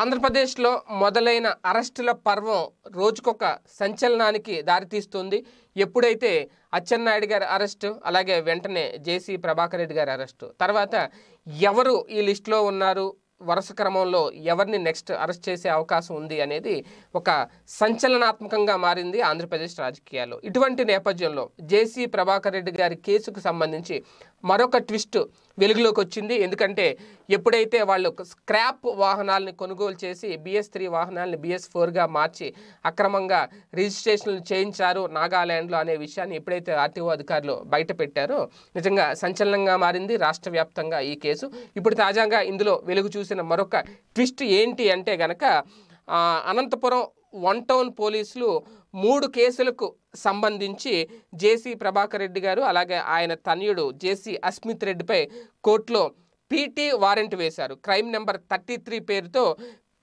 ఆంధ్రప్రదేశ్లో మొదలైన అరెస్టుల పర్వం రోజుకొక సంచలనానికి దారితీస్తుంది ఎప్పుడైతే అచ్చెన్నాయుడు గారి అరెస్టు అలాగే వెంటనే జేసీ ప్రభాకర్ రెడ్డి గారి అరెస్టు తర్వాత ఎవరు ఈ లిస్టులో ఉన్నారు వరుస క్రమంలో ఎవరిని నెక్స్ట్ అరెస్ట్ చేసే అవకాశం ఉంది అనేది ఒక సంచలనాత్మకంగా మారింది ఆంధ్రప్రదేశ్ రాజకీయాల్లో ఇటువంటి నేపథ్యంలో జేసీ ప్రభాకర్ రెడ్డి గారి కేసుకు సంబంధించి మరొక ట్విస్ట్ వెలుగులోకి వచ్చింది ఎందుకంటే ఎప్పుడైతే వాళ్ళు స్క్రాప్ వాహనాలని కొనుగోలు చేసి బిఎస్ త్రీ వాహనాలని బిఎస్ ఫోర్గా మార్చి అక్రమంగా రిజిస్ట్రేషన్లు చేయించారు నాగాల్యాండ్లో అనే విషయాన్ని ఎప్పుడైతే ఆర్టీఓ అధికారులు బయట పెట్టారో నిజంగా సంచలనంగా మారింది రాష్ట్ర ఈ కేసు ఇప్పుడు తాజాగా ఇందులో వెలుగు చూసిన మరొక ట్విస్ట్ ఏంటి అంటే గనక అనంతపురం వన్ టౌన్ పోలీసులు మూడు కేసులకు సంబంధించి జేసీ ప్రభాకర్ రెడ్డి గారు అలాగే ఆయన తనయుడు జేసీ అస్మిత్ రెడ్డిపై కోర్టులో పీటీ వారెంట్ వేశారు క్రైమ్ నెంబర్ థర్టీ త్రీ పేరుతో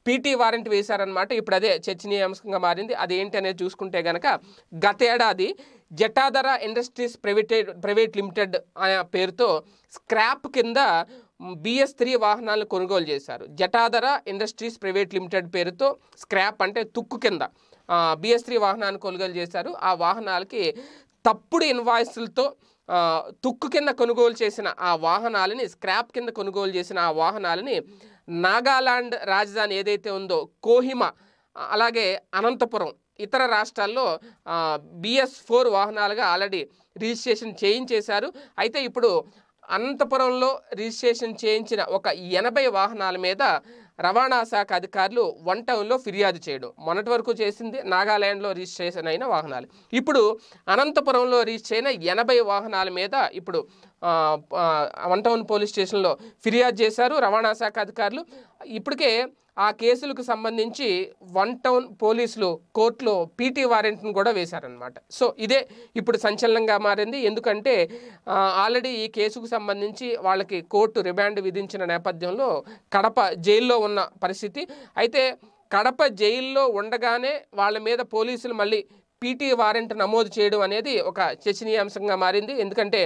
పీటీ వారెంట్ వేశారనమాట ఇప్పుడు అదే చర్చనీయాంశంగా మారింది అది ఏంటి అనేది చూసుకుంటే గనక గతేడాది Jatadhara industries privated private limited అనే పేరుతో స్క్రాప్ కింద బిఎస్ త్రీ వాహనాలను కొనుగోలు చేశారు జటాధర ఇండస్ట్రీస్ ప్రైవేట్ లిమిటెడ్ పేరుతో స్క్రాప్ అంటే తుక్కు కింద బిఎస్ త్రీ వాహనాన్ని కొనుగోలు చేశారు ఆ వాహనాలకి తప్పుడు ఇన్వాయిస్లతో తుక్కు కింద కొనుగోలు చేసిన ఆ వాహనాలని స్క్రాప్ కింద కొనుగోలు చేసిన ఆ వాహనాలని నాగాలాండ్ రాజధాని ఏదైతే ఉందో కోహిమ అలాగే అనంతపురం ఇతర రాష్ట్రాల్లో బిఎస్ ఫోర్ వాహనాలుగా ఆల్రెడీ రిజిస్ట్రేషన్ చేయించేశారు అయితే ఇప్పుడు అనంతపురంలో రిజిస్ట్రేషన్ చేయించిన ఒక ఎనభై వాహనాల మీద రవాణా శాఖ అధికారులు వన్ టౌన్లో ఫిర్యాదు చేయడం మొన్నటి వరకు చేసింది నాగాల్యాండ్లో రిజిస్ట్రేషన్ అయిన వాహనాలు ఇప్పుడు అనంతపురంలో రిజిస్టర్ అయిన ఎనభై వాహనాల మీద ఇప్పుడు వన్ టౌన్ పోలీస్ స్టేషన్లో ఫిర్యాదు చేశారు రవాణా శాఖ అధికారులు ఇప్పటికే ఆ కేసులకు సంబంధించి వన్ టౌన్ పోలీసులు కోర్టులో పీటీ వారెంట్ను కూడా వేశారనమాట సో ఇదే ఇప్పుడు సంచలనంగా మారింది ఎందుకంటే ఆల్రెడీ ఈ కేసుకు సంబంధించి వాళ్ళకి కోర్టు రిమాండ్ విధించిన నేపథ్యంలో కడప జైల్లో ఉన్న పరిస్థితి అయితే కడప జైల్లో ఉండగానే వాళ్ళ మీద పోలీసులు మళ్ళీ పీటీ వారెంట్ నమోదు చేయడం అనేది ఒక చర్చనీయాంశంగా మారింది ఎందుకంటే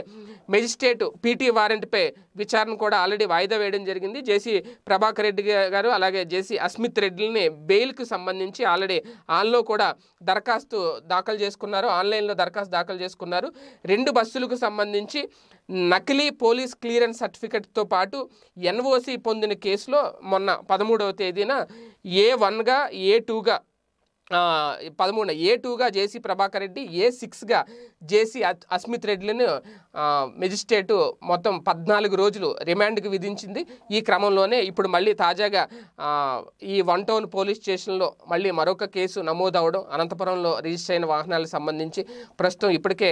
మెజిస్ట్రేట్ పీటీ వారెంట్పై విచారణ కూడా ఆల్రెడీ వాయిదా వేయడం జరిగింది జేసీ ప్రభాకర్ రెడ్డి గారు అలాగే జేసీ అస్మిత్ రెడ్డిని బెయిల్కి సంబంధించి ఆల్రెడీ ఆన్లో కూడా దరఖాస్తు దాఖలు చేసుకున్నారు ఆన్లైన్లో దరఖాస్తు దాఖలు చేసుకున్నారు రెండు బస్సులకు సంబంధించి నకిలీ పోలీస్ క్లియరెన్స్ సర్టిఫికెట్తో పాటు ఎన్ఓసి పొందిన కేసులో మొన్న పదమూడవ తేదీన ఏ వన్గా ఏ టూగా పదమూడున ఏ టూగా జేసీ ప్రభాకర్ రెడ్డి ఏ సిక్స్గా జేసీ అస్మిత్ రెడ్డిలను మెజిస్ట్రేటు మొత్తం పద్నాలుగు రోజులు రిమాండ్కి విధించింది ఈ క్రమంలోనే ఇప్పుడు మళ్ళీ తాజాగా ఈ వన్ టౌన్ పోలీస్ స్టేషన్లో మళ్ళీ మరొక కేసు నమోదు అనంతపురంలో రిజిస్టర్ అయిన వాహనాలకు సంబంధించి ప్రస్తుతం ఇప్పటికే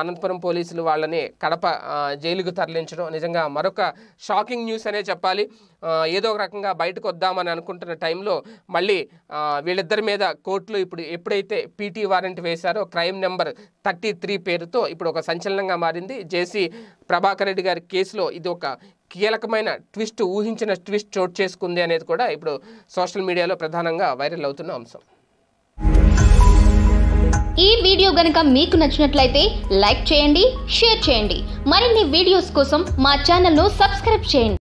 అనంతపురం పోలీసులు వాళ్ళని కడప జైలుకు తరలించడం నిజంగా మరొక షాకింగ్ న్యూస్ అనే చెప్పాలి ఏదో ఒక రకంగా బయటకు వద్దామని అనుకుంటున్న టైంలో మళ్ళీ వీళ్ళిద్దరి మీద కోర్టులో ఇప్పుడు ఎప్పుడైతే పీటీ వారెంట్ వేశారో crime number thirty three TDP పేరుతో ఇప్పుడు ఒక సంచలనంగా మారింది జేసీ ప్రభాకర్ రెడ్డి గారి కేసులో ఇది ఒక కీలకమైన ట్విస్ట్ ఊహించిన ట్విస్ట్ చోటు చేసుకుంది అనేది కూడా ఇప్పుడు సోషల్ మీడియాలో ప్రధానంగా వైరల్ అవుతున్న అంశం ఈ వీడియో గనుక మీకు నచ్చినట్లయితే లైక్ చేయండి షేర్ చేయండి మరిన్ని వీడియోస్ కోసం మా ఛానల్ను సబ్స్క్రైబ్ చేయండి